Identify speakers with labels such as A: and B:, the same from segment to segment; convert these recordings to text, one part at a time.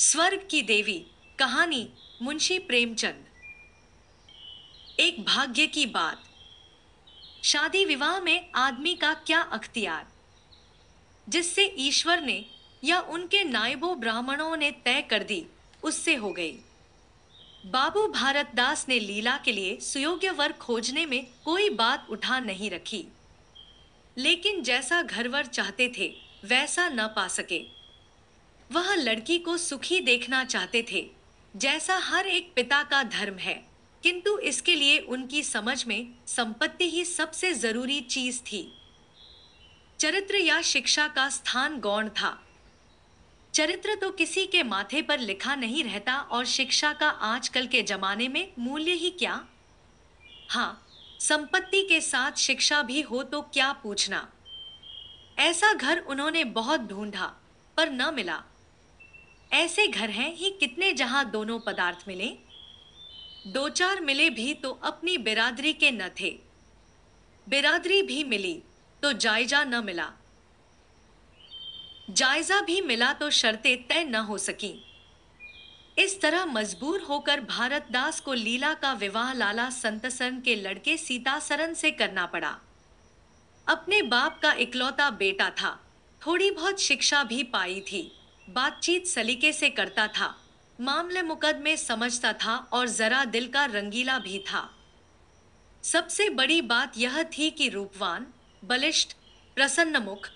A: स्वर्ग की देवी कहानी मुंशी प्रेमचंद एक भाग्य की बात शादी विवाह में आदमी का क्या अख्तियार जिससे ईश्वर ने या उनके नायबों ब्राह्मणों ने तय कर दी उससे हो गई बाबू भारतदास ने लीला के लिए सुयोग्य वर खोजने में कोई बात उठा नहीं रखी लेकिन जैसा घरवर चाहते थे वैसा न पा सके वह लड़की को सुखी देखना चाहते थे जैसा हर एक पिता का धर्म है किंतु इसके लिए उनकी समझ में संपत्ति ही सबसे जरूरी चीज थी चरित्र या शिक्षा का स्थान गौण था चरित्र तो किसी के माथे पर लिखा नहीं रहता और शिक्षा का आजकल के जमाने में मूल्य ही क्या हाँ संपत्ति के साथ शिक्षा भी हो तो क्या पूछना ऐसा घर उन्होंने बहुत ढूंढा पर न मिला ऐसे घर हैं ही कितने जहां दोनों पदार्थ मिले दो चार मिले भी तो अपनी बिरादरी के न थे बिरादरी भी मिली तो जायजा न मिला जायजा भी मिला तो शर्तें तय न हो सकी इस तरह मजबूर होकर भारत दास को लीला का विवाह लाला संतसरन के लड़के सीतासरन से करना पड़ा अपने बाप का इकलौता बेटा था थोड़ी बहुत शिक्षा भी पाई थी बातचीत सलीके से करता था मामले मुकदमे समझता था और जरा दिल का रंगीला भी था सबसे बड़ी बात यह थी कि रूपवान बलिष्ठ प्रसन्नमुख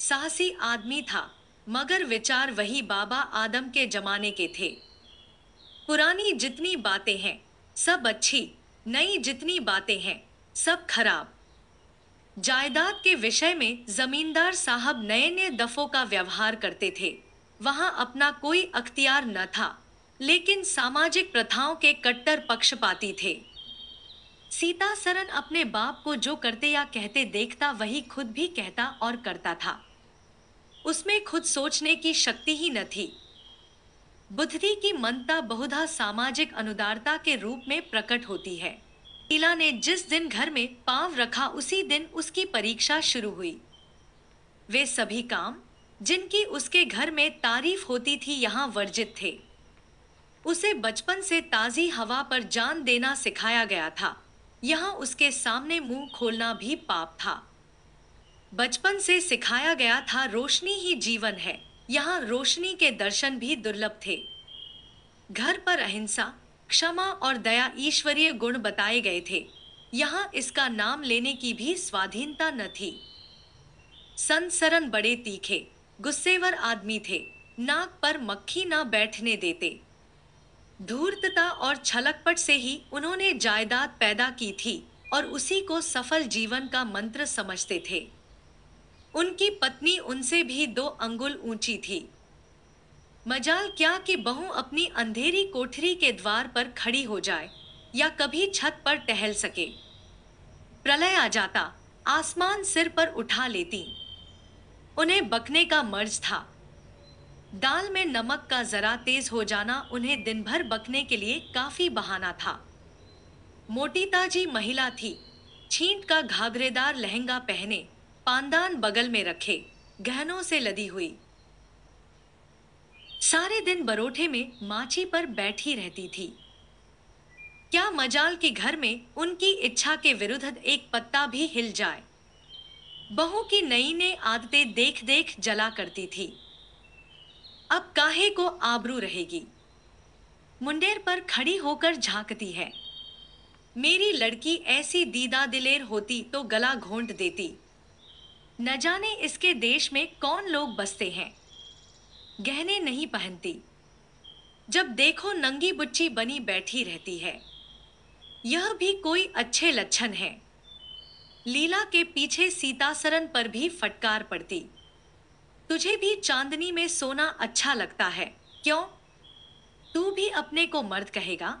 A: साहसी आदमी था मगर विचार वही बाबा आदम के जमाने के थे पुरानी जितनी बातें हैं सब अच्छी नई जितनी बातें हैं सब खराब जायदाद के विषय में जमींदार साहब नए नए दफों का व्यवहार करते थे वहां अपना कोई अख्तियार न था लेकिन सामाजिक प्रथाओं के कट्टर पक्षपाती थे सीता सरन अपने बाप को जो करते या कहते देखता वही खुद भी कहता और करता था उसमें खुद सोचने की शक्ति ही न थी बुद्धि की मनता बहुधा सामाजिक अनुदारता के रूप में प्रकट होती है इला ने जिस दिन घर में पाव रखा उसी दिन उसकी परीक्षा शुरू हुई वे सभी काम जिनकी उसके घर में तारीफ होती थी यहाँ वर्जित थे उसे बचपन से ताज़ी हवा पर जान देना सिखाया गया था यहाँ उसके सामने मुंह खोलना भी पाप था बचपन से सिखाया गया था रोशनी ही जीवन है यहाँ रोशनी के दर्शन भी दुर्लभ थे घर पर अहिंसा क्षमा और दया ईश्वरीय गुण बताए गए थे यहाँ इसका नाम लेने की भी स्वाधीनता न थी संसरण बड़े तीखे गुस्सेवर आदमी थे नाक पर मक्खी ना बैठने देते धूर्तता और छलकपट से ही उन्होंने जायदाद पैदा की थी और उसी को सफल जीवन का मंत्र समझते थे उनकी पत्नी उनसे भी दो अंगुल ऊंची थी मजाल क्या कि बहू अपनी अंधेरी कोठरी के द्वार पर खड़ी हो जाए या कभी छत पर टहल सके प्रलय आ जाता आसमान सिर पर उठा लेती उन्हें बकने का मर्ज था दाल में नमक का ज़रा तेज हो जाना उन्हें दिन भर बकने के लिए काफ़ी बहाना था मोटी ताजी महिला थी छींट का घाघरेदार लहंगा पहने पानदान बगल में रखे गहनों से लदी हुई सारे दिन बरोठे में माची पर बैठी रहती थी क्या मजाल के घर में उनकी इच्छा के विरुद्ध एक पत्ता भी हिल जाए बहू की नई ने आदतें देख देख जला करती थी अब काहे को आबरू रहेगी मुंडेर पर खड़ी होकर झांकती है मेरी लड़की ऐसी दीदा दिलेर होती तो गला घोंट देती न जाने इसके देश में कौन लोग बसते हैं गहने नहीं पहनती जब देखो नंगी बुच्ची बनी बैठी रहती है यह भी कोई अच्छे लक्षण है लीला के पीछे सीतासरन पर भी फटकार पड़ती तुझे भी चांदनी में सोना अच्छा लगता है क्यों तू भी अपने को मर्द कहेगा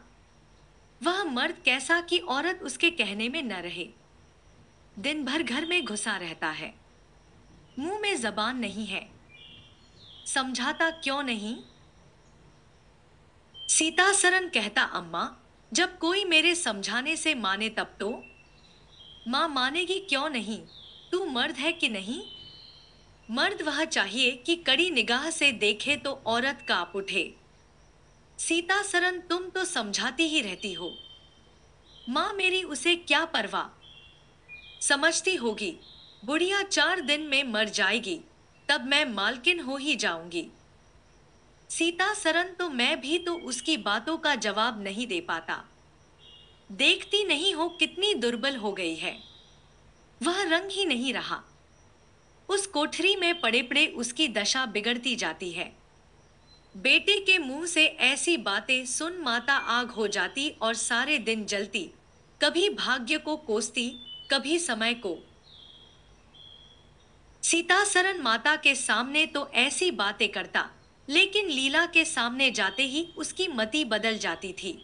A: वह मर्द कैसा कि औरत उसके कहने में न रहे दिन भर घर में घुसा रहता है मुंह में जबान नहीं है समझाता क्यों नहीं सीतासरन कहता अम्मा जब कोई मेरे समझाने से माने तब तो माँ मानेगी क्यों नहीं तू मर्द है कि नहीं मर्द वह चाहिए कि कड़ी निगाह से देखे तो औरत काप उठे सीता सरन तुम तो समझाती ही रहती हो माँ मेरी उसे क्या परवाह समझती होगी बुढ़िया चार दिन में मर जाएगी तब मैं मालकिन हो ही जाऊंगी सीता सरन तो मैं भी तो उसकी बातों का जवाब नहीं दे पाता देखती नहीं हो कितनी दुर्बल हो गई है वह रंग ही नहीं रहा उस कोठरी में पड़े पड़े उसकी दशा बिगड़ती जाती है बेटे के मुंह से ऐसी बातें सुन माता आग हो जाती और सारे दिन जलती कभी भाग्य को कोसती कभी समय को सीता सरन माता के सामने तो ऐसी बातें करता लेकिन लीला के सामने जाते ही उसकी मति बदल जाती थी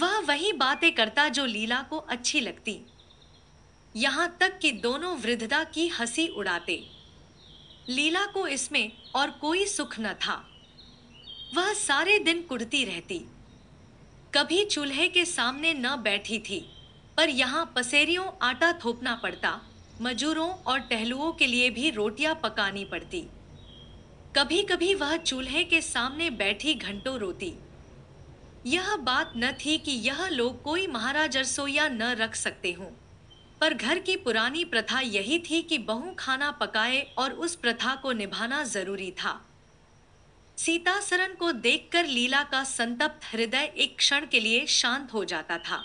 A: वह वही बातें करता जो लीला को अच्छी लगती यहाँ तक कि दोनों वृद्धता की हंसी उड़ाते लीला को इसमें और कोई सुख न था वह सारे दिन कुड़ती रहती कभी चूल्हे के सामने न बैठी थी पर यहाँ पसेरियों आटा थोपना पड़ता मजूरों और टहलुओं के लिए भी रोटियां पकानी पड़ती कभी कभी वह चूल्हे के सामने बैठी घंटों रोती यह बात न थी कि यह लोग कोई महाराज रसोईया न रख सकते हों पर घर की पुरानी प्रथा यही थी कि बहु खाना पकाए और उस प्रथा को निभाना जरूरी था सीता सरन को देखकर लीला का संतप्त हृदय एक क्षण के लिए शांत हो जाता था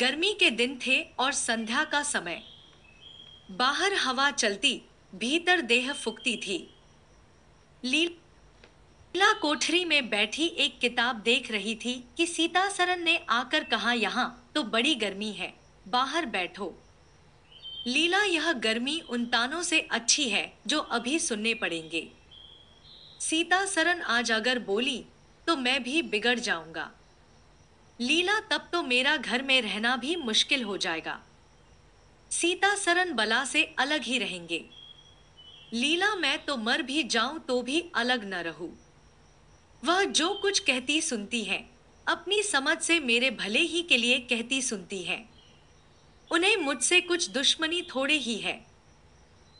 A: गर्मी के दिन थे और संध्या का समय बाहर हवा चलती भीतर देह फुकती थी लीला ला कोठरी में बैठी एक किताब देख रही थी कि सीता सरन ने आकर कहा यहाँ तो बड़ी गर्मी है बाहर बैठो लीला यह गर्मी उन तानों से अच्छी है जो अभी सुनने पड़ेंगे सीता सरन आज अगर बोली तो मैं भी बिगड़ जाऊंगा लीला तब तो मेरा घर में रहना भी मुश्किल हो जाएगा सीता सरन बला से अलग ही रहेंगे लीला मैं तो मर भी जाऊं तो भी अलग न रहूं वह जो कुछ कहती सुनती है अपनी समझ से मेरे भले ही के लिए कहती सुनती है उन्हें मुझसे कुछ दुश्मनी थोड़े ही है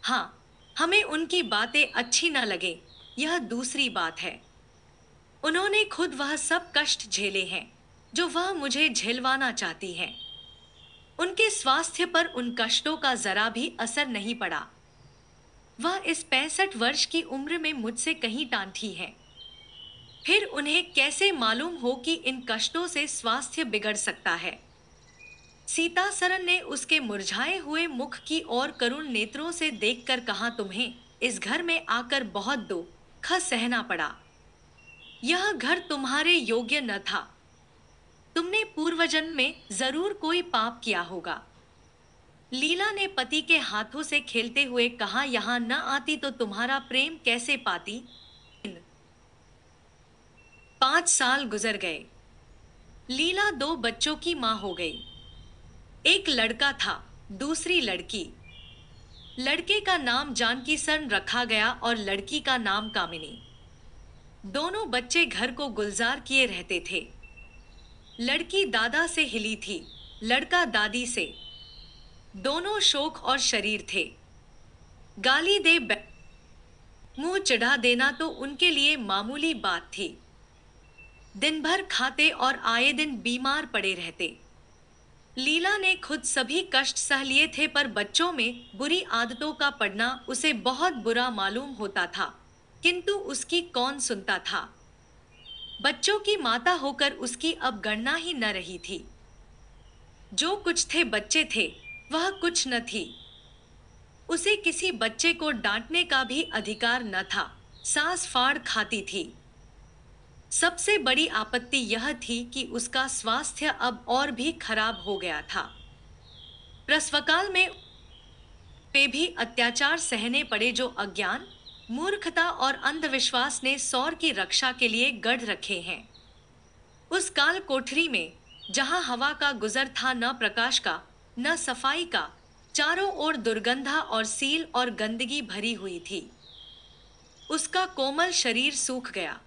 A: हाँ हमें उनकी बातें अच्छी ना लगे यह दूसरी बात है उन्होंने खुद वह सब कष्ट झेले हैं जो वह मुझे झेलवाना चाहती हैं उनके स्वास्थ्य पर उन कष्टों का जरा भी असर नहीं पड़ा वह इस पैंसठ वर्ष की उम्र में मुझसे कहीं टांठी है फिर उन्हें कैसे मालूम हो कि इन कष्टों से स्वास्थ्य बिगड़ सकता है सीता सरन ने उसके मुरझाए हुए मुख की ओर करुण नेत्रों से देखकर कहा तुम्हें इस घर में आकर बहुत दो ख सहना पड़ा यह घर तुम्हारे योग्य न था तुमने पूर्वजन्म में जरूर कोई पाप किया होगा लीला ने पति के हाथों से खेलते हुए कहा यहाँ न आती तो तुम्हारा प्रेम कैसे पाती पाँच साल गुजर गए लीला दो बच्चों की माँ हो गई एक लड़का था दूसरी लड़की लड़के का नाम जानकी सन रखा गया और लड़की का नाम कामिनी दोनों बच्चे घर को गुलजार किए रहते थे लड़की दादा से हिली थी लड़का दादी से दोनों शोक और शरीर थे गाली दे मुंह चढ़ा देना तो उनके लिए मामूली बात थी दिन भर खाते और आए दिन बीमार पड़े रहते लीला ने खुद सभी कष्ट सह लिए थे पर बच्चों में बुरी आदतों का पड़ना उसे बहुत बुरा मालूम होता था किंतु उसकी कौन सुनता था बच्चों की माता होकर उसकी अब गणना ही न रही थी जो कुछ थे बच्चे थे वह कुछ न थी उसे किसी बच्चे को डांटने का भी अधिकार न था सांस फाड़ खाती थी सबसे बड़ी आपत्ति यह थी कि उसका स्वास्थ्य अब और भी खराब हो गया था प्रसवकाल में पे भी अत्याचार सहने पड़े जो अज्ञान मूर्खता और अंधविश्वास ने सौर की रक्षा के लिए गढ़ रखे हैं उस काल कोठरी में जहां हवा का गुजर था न प्रकाश का न सफाई का चारों ओर दुर्गंधा और सील और गंदगी भरी हुई थी उसका कोमल शरीर सूख गया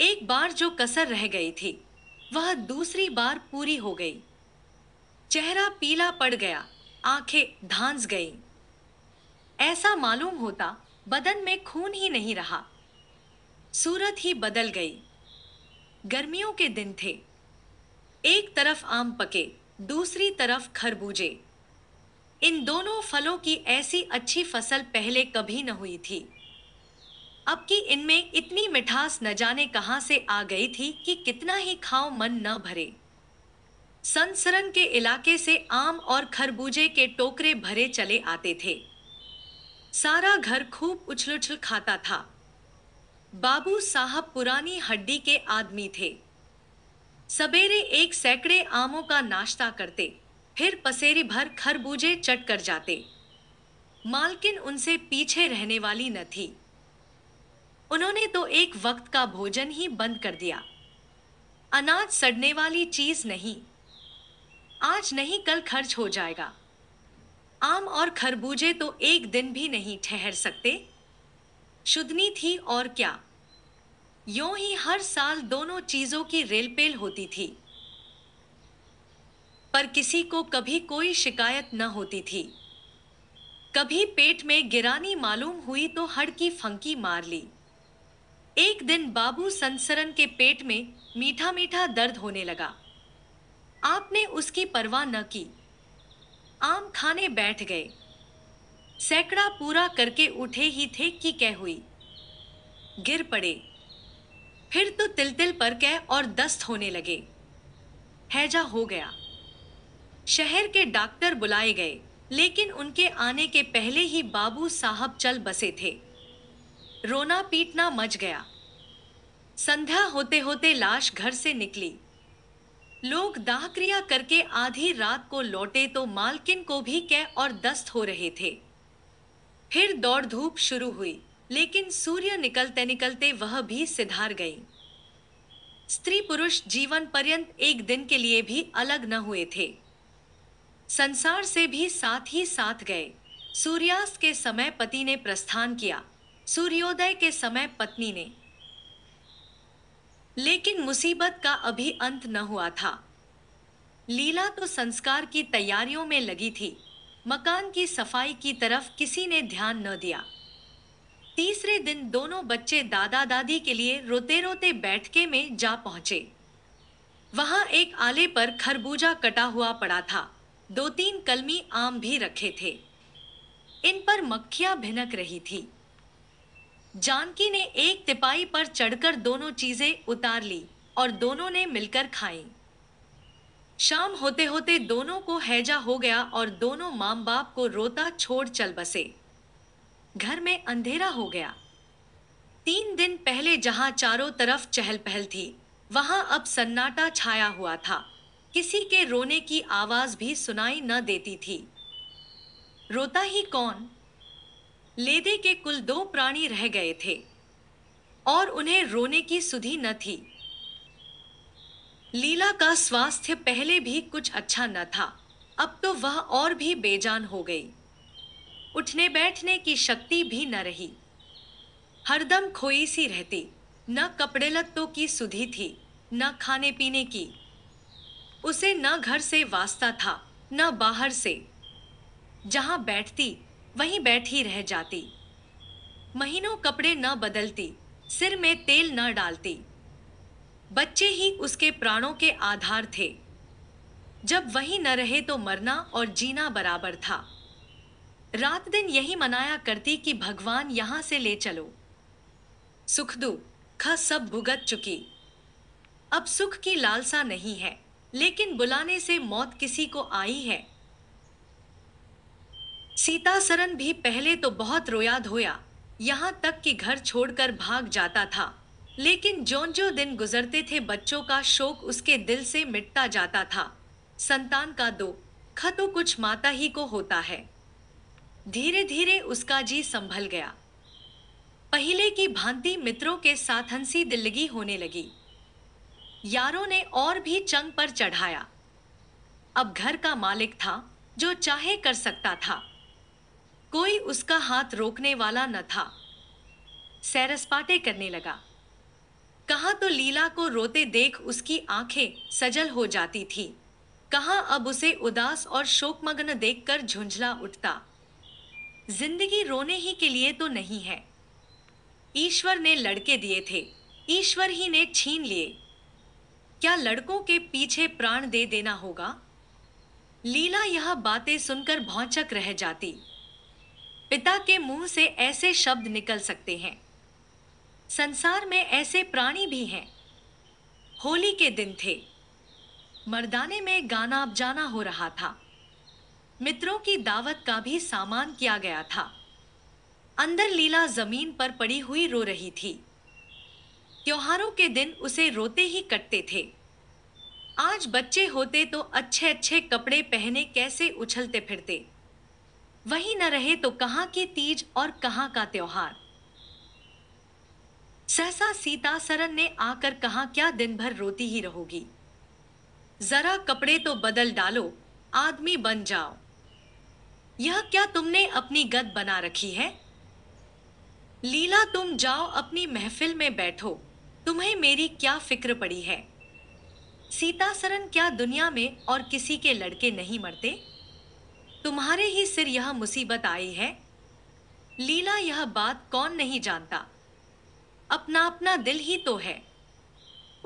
A: एक बार जो कसर रह गई थी वह दूसरी बार पूरी हो गई चेहरा पीला पड़ गया आंखें धांस गईं ऐसा मालूम होता बदन में खून ही नहीं रहा सूरत ही बदल गई गर्मियों के दिन थे एक तरफ आम पके दूसरी तरफ खरबूजे इन दोनों फलों की ऐसी अच्छी फसल पहले कभी न हुई थी अब कि इनमें इतनी मिठास न जाने कहाँ से आ गई थी कि कितना ही खाओ मन न भरे संसरन के इलाके से आम और खरबूजे के टोकरे भरे चले आते थे सारा घर खूब उछल उछल खाता था बाबू साहब पुरानी हड्डी के आदमी थे सवेरे एक सैकड़े आमों का नाश्ता करते फिर पसेरी भर खरबूजे चट कर जाते मालकिन उनसे पीछे रहने वाली न थी उन्होंने तो एक वक्त का भोजन ही बंद कर दिया अनाज सड़ने वाली चीज नहीं आज नहीं कल खर्च हो जाएगा आम और खरबूजे तो एक दिन भी नहीं ठहर सकते शुद्धनी थी और क्या यो ही हर साल दोनों चीजों की रेलपेल होती थी पर किसी को कभी कोई शिकायत न होती थी कभी पेट में गिरानी मालूम हुई तो हड़की फंकी मार ली एक दिन बाबू संसरन के पेट में मीठा मीठा दर्द होने लगा आपने उसकी परवाह न की आम खाने बैठ गए सैकड़ा पूरा करके उठे ही थे कि कह हुई गिर पड़े फिर तो तिल तिल पर कह और दस्त होने लगे हैजा हो गया शहर के डॉक्टर बुलाए गए लेकिन उनके आने के पहले ही बाबू साहब चल बसे थे रोना पीटना मच गया संध्या होते होते लाश घर से निकली लोग दाह क्रिया करके आधी रात को लौटे तो मालकिन को भी कह और दस्त हो रहे थे फिर दौड़ धूप शुरू हुई लेकिन सूर्य निकलते निकलते वह भी सिधार गई स्त्री पुरुष जीवन पर्यंत एक दिन के लिए भी अलग न हुए थे संसार से भी साथ ही साथ गए सूर्यास्त के समय पति ने प्रस्थान किया सूर्योदय के समय पत्नी ने लेकिन मुसीबत का अभी अंत न हुआ था लीला तो संस्कार की तैयारियों में लगी थी मकान की सफाई की तरफ किसी ने ध्यान न दिया तीसरे दिन दोनों बच्चे दादा दादी के लिए रोते रोते बैठके में जा पहुंचे वहां एक आले पर खरबूजा कटा हुआ पड़ा था दो तीन कलमी आम भी रखे थे इन पर मक्खियां भिनक रही थी जानकी ने एक तिपाई पर चढ़कर दोनों चीजें उतार ली और दोनों ने मिलकर खाई शाम होते होते दोनों को हैजा हो गया और दोनों माम बाप को रोता छोड़ चल बसे घर में अंधेरा हो गया तीन दिन पहले जहां चारों तरफ चहल पहल थी वहां अब सन्नाटा छाया हुआ था किसी के रोने की आवाज भी सुनाई न देती थी रोता ही कौन लेदे के कुल दो प्राणी रह गए थे और उन्हें रोने की सुधि न थी लीला का स्वास्थ्य पहले भी कुछ अच्छा न था अब तो वह और भी बेजान हो गई उठने बैठने की शक्ति भी न रही हरदम खोई सी रहती न कपड़े लत्तों की सुधि थी न खाने पीने की उसे न घर से वास्ता था न बाहर से जहाँ बैठती वहीं बैठी रह जाती महीनों कपड़े न बदलती सिर में तेल न डालती बच्चे ही उसके प्राणों के आधार थे जब वहीं न रहे तो मरना और जीना बराबर था रात दिन यही मनाया करती कि भगवान यहां से ले चलो सुख ख सब भुगत चुकी अब सुख की लालसा नहीं है लेकिन बुलाने से मौत किसी को आई है सीता सरन भी पहले तो बहुत रोया धोया यहाँ तक कि घर छोड़कर भाग जाता था लेकिन जो जो दिन गुजरते थे बच्चों का शोक उसके दिल से मिटता जाता था संतान का दो खतो कुछ माता ही को होता है धीरे धीरे उसका जी संभल गया पहले की भांति मित्रों के साथ हंसी दिल्लगी होने लगी यारों ने और भी चंग पर चढ़ाया अब घर का मालिक था जो चाहे कर सकता था कोई उसका हाथ रोकने वाला न था सैरसपाटे करने लगा कहा तो लीला को रोते देख उसकी आंखें सजल हो जाती थी कहा अब उसे उदास और शोकमग्न देखकर झुंझला उठता जिंदगी रोने ही के लिए तो नहीं है ईश्वर ने लड़के दिए थे ईश्वर ही ने छीन लिए क्या लड़कों के पीछे प्राण दे देना होगा लीला यह बातें सुनकर भौचक रह जाती पिता के मुंह से ऐसे शब्द निकल सकते हैं संसार में ऐसे प्राणी भी हैं होली के दिन थे मर्दाने में गाना अब जाना हो रहा था मित्रों की दावत का भी सामान किया गया था अंदर लीला जमीन पर पड़ी हुई रो रही थी त्योहारों के दिन उसे रोते ही कटते थे आज बच्चे होते तो अच्छे अच्छे कपड़े पहने कैसे उछलते फिरते वहीं न रहे तो कहाँ की तीज और कहाँ का त्योहार सहसा सीता सरन ने आकर कहा क्या दिन भर रोती ही रहोगी जरा कपड़े तो बदल डालो आदमी बन जाओ यह क्या तुमने अपनी गद बना रखी है लीला तुम जाओ अपनी महफिल में बैठो तुम्हें मेरी क्या फिक्र पड़ी है सीता सरन क्या दुनिया में और किसी के लड़के नहीं मरते तुम्हारे ही सिर यह मुसीबत आई है लीला यह बात कौन नहीं जानता अपना अपना दिल ही तो है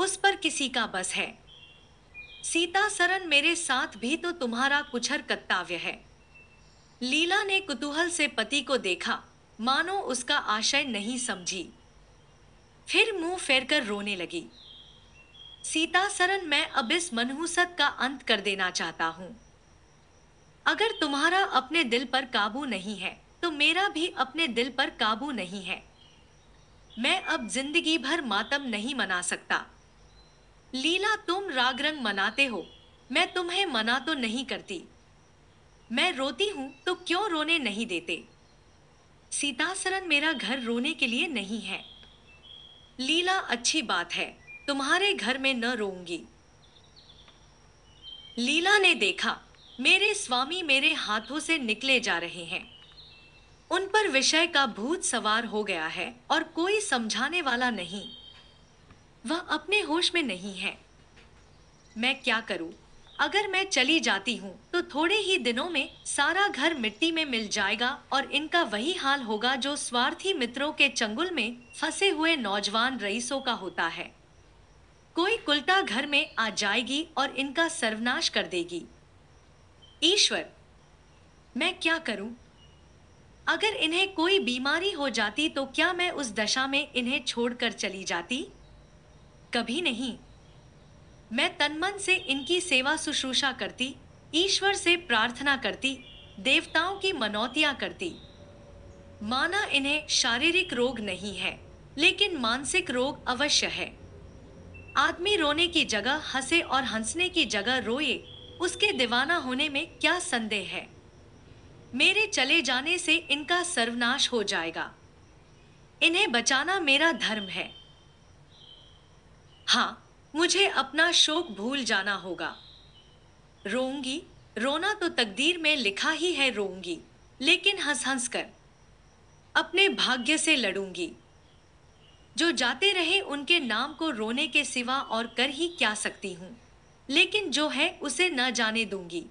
A: उस पर किसी का बस है सीता सरन मेरे साथ भी तो तुम्हारा कुछर कर्तव्य है लीला ने कुतूहल से पति को देखा मानो उसका आशय नहीं समझी फिर मुंह फेरकर रोने लगी सीता सरन मैं अब इस मनहूसत का अंत कर देना चाहता हूं अगर तुम्हारा अपने दिल पर काबू नहीं है तो मेरा भी अपने दिल पर काबू नहीं है मैं अब जिंदगी भर मातम नहीं मना सकता लीला तुम राग रंग मनाते हो मैं तुम्हें मना तो नहीं करती मैं रोती हूं तो क्यों रोने नहीं देते सीतासरन मेरा घर रोने के लिए नहीं है लीला अच्छी बात है तुम्हारे घर में न रोऊंगी लीला ने देखा मेरे स्वामी मेरे हाथों से निकले जा रहे हैं उन पर विषय का भूत सवार हो गया है और कोई समझाने वाला नहीं वह अपने होश में नहीं है मैं क्या करूं? अगर मैं चली जाती हूँ तो थोड़े ही दिनों में सारा घर मिट्टी में मिल जाएगा और इनका वही हाल होगा जो स्वार्थी मित्रों के चंगुल में फंसे हुए नौजवान रईसों का होता है कोई कुलटा घर में आ जाएगी और इनका सर्वनाश कर देगी ईश्वर मैं क्या करूं? अगर इन्हें कोई बीमारी हो जाती तो क्या मैं उस दशा में इन्हें छोड़कर चली जाती कभी नहीं मैं तनमन से इनकी सेवा सुश्रूषा करती ईश्वर से प्रार्थना करती देवताओं की मनौतियां करती माना इन्हें शारीरिक रोग नहीं है लेकिन मानसिक रोग अवश्य है आदमी रोने की जगह हंसे और हंसने की जगह रोए उसके दीवाना होने में क्या संदेह है मेरे चले जाने से इनका सर्वनाश हो जाएगा इन्हें बचाना मेरा धर्म है हाँ मुझे अपना शोक भूल जाना होगा रोऊंगी रोना तो तकदीर में लिखा ही है रोऊंगी लेकिन हंस हंस कर अपने भाग्य से लड़ूंगी जो जाते रहे उनके नाम को रोने के सिवा और कर ही क्या सकती हूँ लेकिन जो है उसे न जाने दूंगी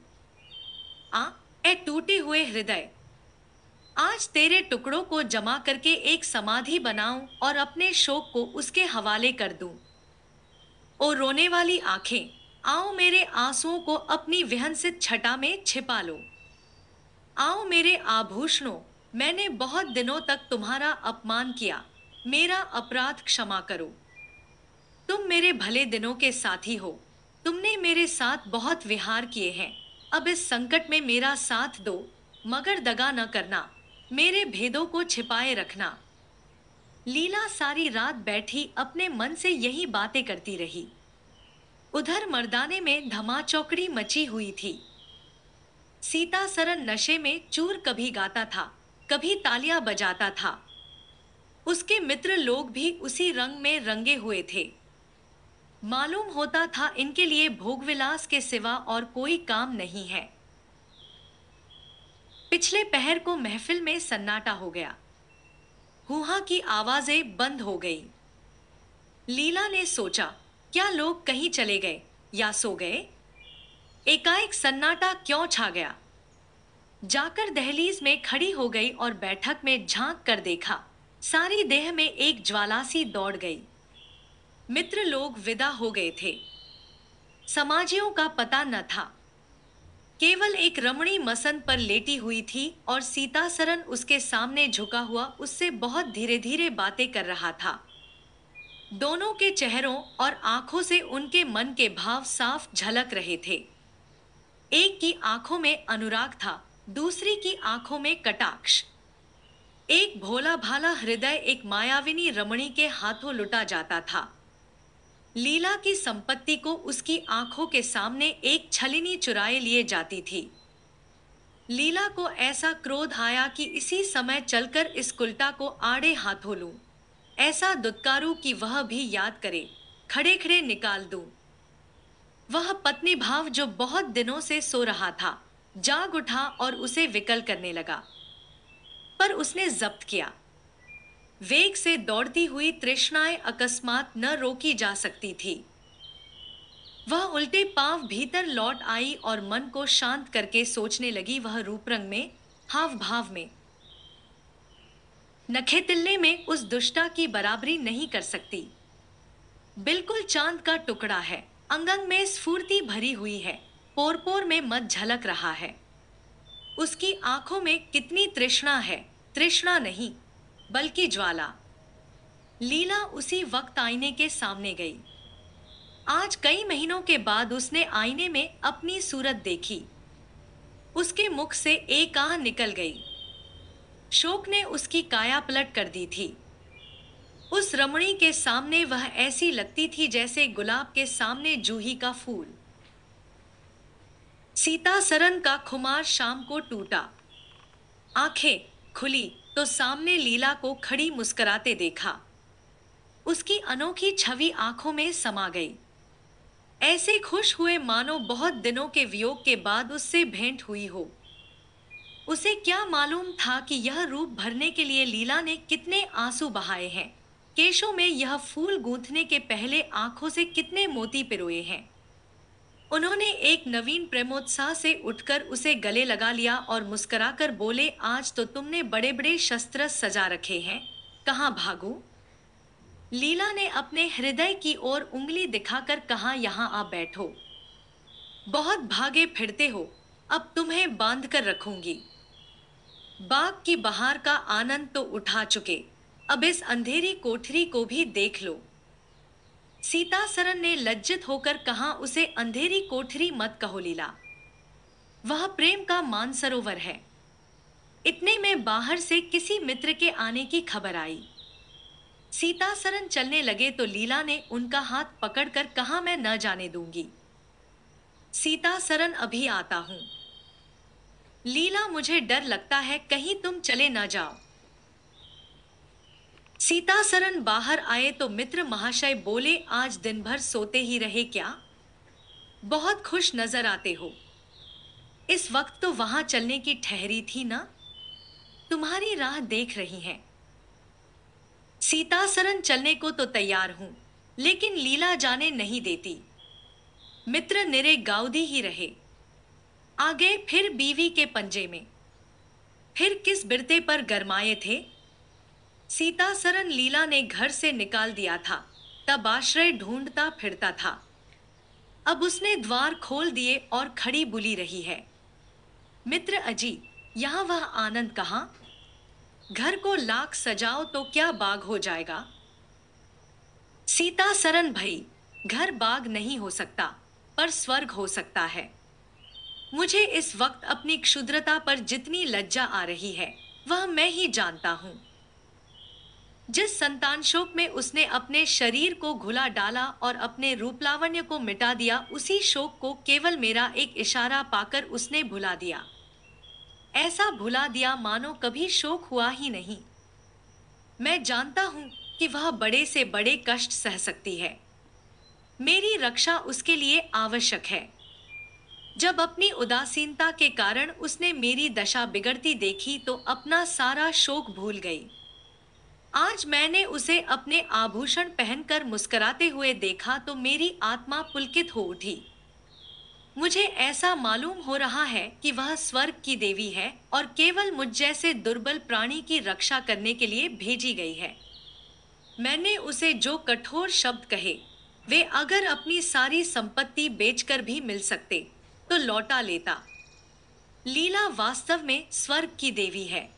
A: आ ए टूटे हुए हृदय आज तेरे टुकड़ों को जमा करके एक समाधि बनाऊं और अपने शोक को उसके हवाले कर दूं। ओ रोने वाली आंखें आओ मेरे आंसुओं को अपनी विहंसित छटा में छिपा लो आओ मेरे आभूषणों मैंने बहुत दिनों तक तुम्हारा अपमान किया मेरा अपराध क्षमा करो तुम मेरे भले दिनों के साथी हो तुमने मेरे साथ बहुत विहार किए हैं अब इस संकट में मेरा साथ दो मगर दगा न करना मेरे भेदों को छिपाए रखना लीला सारी रात बैठी अपने मन से यही बातें करती रही उधर मर्दाने में धमाचौकड़ी मची हुई थी सीता सरन नशे में चूर कभी गाता था कभी तालियां बजाता था उसके मित्र लोग भी उसी रंग में रंगे हुए थे मालूम होता था इनके लिए भोगविलास के सिवा और कोई काम नहीं है पिछले पहर को महफिल में सन्नाटा हो गया हुहा की आवाजें बंद हो गई लीला ने सोचा क्या लोग कहीं चले गए या सो गए एकाएक सन्नाटा क्यों छा गया जाकर दहलीज में खड़ी हो गई और बैठक में झांक कर देखा सारी देह में एक ज्वालासी दौड़ गई मित्र लोग विदा हो गए थे समाजियों का पता न था केवल एक रमणी मसन पर लेटी हुई थी और सीता सरन उसके सामने झुका हुआ उससे बहुत धीरे धीरे बातें कर रहा था दोनों के चेहरों और आंखों से उनके मन के भाव साफ झलक रहे थे एक की आंखों में अनुराग था दूसरी की आंखों में कटाक्ष एक भोला भाला हृदय एक मायाविनी रमणी के हाथों लुटा जाता था लीला की संपत्ति को उसकी आंखों के सामने एक छलिनी चुराए लिए जाती थी लीला को ऐसा क्रोध आया कि इसी समय चलकर इस कुल्टा को आड़े हाथों लूं ऐसा दुत्कारू कि वह भी याद करे खड़े खड़े निकाल दूं वह पत्नी भाव जो बहुत दिनों से सो रहा था जाग उठा और उसे विकल करने लगा पर उसने जब्त किया वेग से दौड़ती हुई तृष्णाएं अकस्मात न रोकी जा सकती थी वह उल्टे पांव भीतर लौट आई और मन को शांत करके सोचने लगी वह रूपरंग में हाव भाव में नखे तिल्ले में उस दुष्टा की बराबरी नहीं कर सकती बिल्कुल चांद का टुकड़ा है अंगंग में स्फूर्ति भरी हुई है पोरपोर में मत झलक रहा है उसकी आंखों में कितनी तृष्णा है तृष्णा नहीं बल्कि ज्वाला लीला उसी वक्त आईने के सामने गई आज कई महीनों के बाद उसने आईने में अपनी सूरत देखी उसके मुख से एक आह निकल गई शोक ने उसकी काया पलट कर दी थी उस रमणी के सामने वह ऐसी लगती थी जैसे गुलाब के सामने जूही का फूल सीता सरन का खुमार शाम को टूटा आंखें खुली तो सामने लीला को खड़ी मुस्कुराते देखा उसकी अनोखी छवि आंखों में समा गई ऐसे खुश हुए मानो बहुत दिनों के वियोग के बाद उससे भेंट हुई हो उसे क्या मालूम था कि यह रूप भरने के लिए लीला ने कितने आंसू बहाए हैं केशों में यह फूल गूंथने के पहले आंखों से कितने मोती पिरोए हैं उन्होंने एक नवीन प्रेमोत्साह से उठकर उसे गले लगा लिया और मुस्कुराकर बोले आज तो तुमने बड़े बड़े शस्त्र सजा रखे हैं कहाँ भागू लीला ने अपने हृदय की ओर उंगली दिखाकर कहा यहाँ आ बैठो बहुत भागे फिरते हो अब तुम्हें बांध कर रखूंगी बाग की बहार का आनंद तो उठा चुके अब इस अंधेरी कोठरी को भी देख लो सीता सरन ने लज्जित होकर कहा उसे अंधेरी कोठरी मत कहो लीला वह प्रेम का मानसरोवर है इतने में बाहर से किसी मित्र के आने की खबर आई सीता सरन चलने लगे तो लीला ने उनका हाथ पकड़कर कहा मैं न जाने दूंगी सीता सरन अभी आता हूं लीला मुझे डर लगता है कहीं तुम चले न जाओ सीता सरन बाहर आए तो मित्र महाशय बोले आज दिन भर सोते ही रहे क्या बहुत खुश नजर आते हो इस वक्त तो वहां चलने की ठहरी थी ना तुम्हारी राह देख रही है सीता सरन चलने को तो तैयार हूं लेकिन लीला जाने नहीं देती मित्र निरे गाउदी ही रहे आ गए फिर बीवी के पंजे में फिर किस बिरते पर गरमाए थे सीता सरन लीला ने घर से निकाल दिया था तब आश्रय ढूंढता फिरता था अब उसने द्वार खोल दिए और खड़ी बुली रही है मित्र अजी यहाँ वह आनंद कहा घर को लाख सजाओ तो क्या बाग हो जाएगा सीता सरन भई घर बाग नहीं हो सकता पर स्वर्ग हो सकता है मुझे इस वक्त अपनी क्षुद्रता पर जितनी लज्जा आ रही है वह मैं ही जानता हूँ जिस संतान शोक में उसने अपने शरीर को घुला डाला और अपने रूपलावण्य को मिटा दिया उसी शोक को केवल मेरा एक इशारा पाकर उसने भुला दिया ऐसा भुला दिया मानो कभी शोक हुआ ही नहीं मैं जानता हूँ कि वह बड़े से बड़े कष्ट सह सकती है मेरी रक्षा उसके लिए आवश्यक है जब अपनी उदासीनता के कारण उसने मेरी दशा बिगड़ती देखी तो अपना सारा शोक भूल गई आज मैंने उसे अपने आभूषण पहनकर मुस्कुराते हुए देखा तो मेरी आत्मा पुलकित हो उठी मुझे ऐसा मालूम हो रहा है कि वह स्वर्ग की देवी है और केवल मुझ जैसे दुर्बल प्राणी की रक्षा करने के लिए भेजी गई है मैंने उसे जो कठोर शब्द कहे वे अगर अपनी सारी संपत्ति बेचकर भी मिल सकते तो लौटा लेता लीला वास्तव में स्वर्ग की देवी है